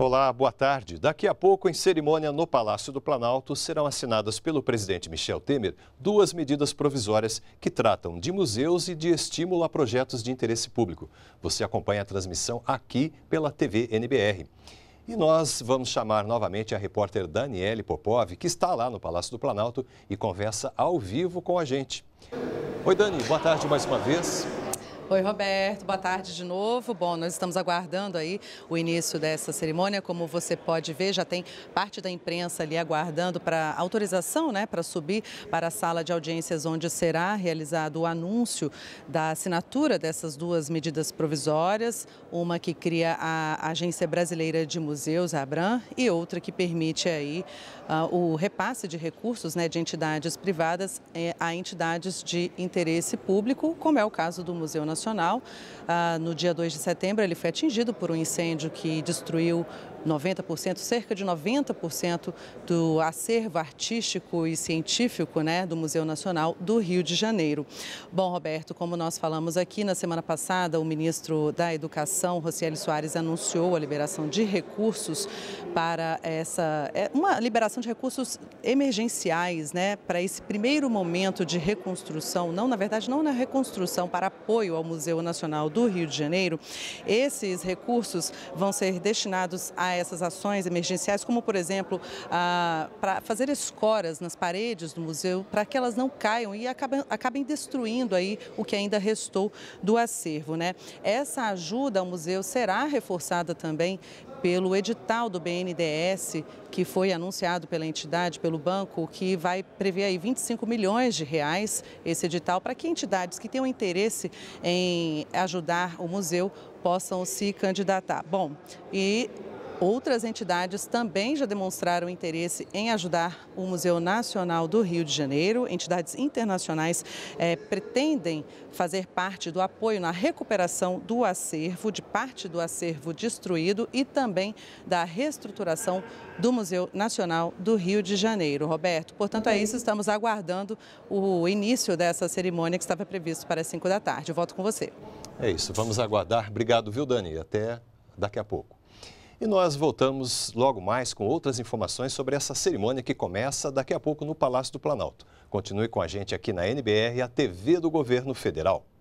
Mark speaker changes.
Speaker 1: Olá, boa tarde. Daqui a pouco, em cerimônia no Palácio do Planalto, serão assinadas pelo presidente Michel Temer duas medidas provisórias que tratam de museus e de estímulo a projetos de interesse público. Você acompanha a transmissão aqui pela TV NBR. E nós vamos chamar novamente a repórter Daniele Popov, que está lá no Palácio do Planalto e conversa ao vivo com a gente. Oi, Dani, boa tarde mais uma vez.
Speaker 2: Oi, Roberto. Boa tarde de novo. Bom, nós estamos aguardando aí o início dessa cerimônia. Como você pode ver, já tem parte da imprensa ali aguardando para autorização, né, para subir para a sala de audiências onde será realizado o anúncio da assinatura dessas duas medidas provisórias, uma que cria a Agência Brasileira de Museus, a Abram, e outra que permite aí uh, o repasse de recursos, né, de entidades privadas eh, a entidades de interesse público, como é o caso do Museu Nacional Nacional. Ah, no dia 2 de setembro, ele foi atingido por um incêndio que destruiu 90%, cerca de 90% do acervo artístico e científico né, do Museu Nacional do Rio de Janeiro. Bom, Roberto, como nós falamos aqui na semana passada, o ministro da Educação, Rocieli Soares, anunciou a liberação de recursos para essa. É, uma liberação de recursos emergenciais, né, para esse primeiro momento de reconstrução, não, na verdade, não na reconstrução, para apoio ao Museu Nacional do Rio de Janeiro, esses recursos vão ser destinados a essas ações emergenciais, como por exemplo, para fazer escoras nas paredes do museu, para que elas não caiam e acabem, acabem destruindo aí o que ainda restou do acervo. Né? Essa ajuda ao museu será reforçada também pelo edital do BNDES, que foi anunciado pela entidade, pelo banco, que vai prever aí 25 milhões de reais esse edital para que entidades que tenham interesse em ajudar o museu possam se candidatar. Bom, e Outras entidades também já demonstraram interesse em ajudar o Museu Nacional do Rio de Janeiro. Entidades internacionais eh, pretendem fazer parte do apoio na recuperação do acervo, de parte do acervo destruído e também da reestruturação do Museu Nacional do Rio de Janeiro. Roberto, portanto, é isso. Estamos aguardando o início dessa cerimônia que estava previsto para as 5 da tarde. volto com você.
Speaker 1: É isso. Vamos aguardar. Obrigado, viu, Dani? Até daqui a pouco. E nós voltamos logo mais com outras informações sobre essa cerimônia que começa daqui a pouco no Palácio do Planalto. Continue com a gente aqui na NBR, a TV do Governo Federal.